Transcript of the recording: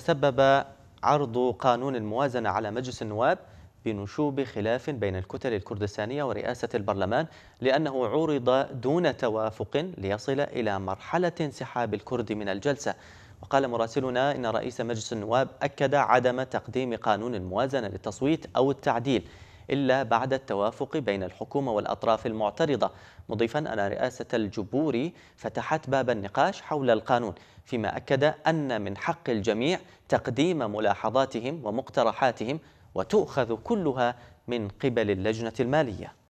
تسبب عرض قانون الموازنة على مجلس النواب بنشوب خلاف بين الكتل الكردستانية ورئاسة البرلمان لأنه عرض دون توافق ليصل إلى مرحلة انسحاب الكرد من الجلسة وقال مراسلنا إن رئيس مجلس النواب أكد عدم تقديم قانون الموازنة للتصويت أو التعديل إلا بعد التوافق بين الحكومة والأطراف المعترضة مضيفا أن رئاسة الجبور فتحت باب النقاش حول القانون فيما أكد أن من حق الجميع تقديم ملاحظاتهم ومقترحاتهم وتؤخذ كلها من قبل اللجنة المالية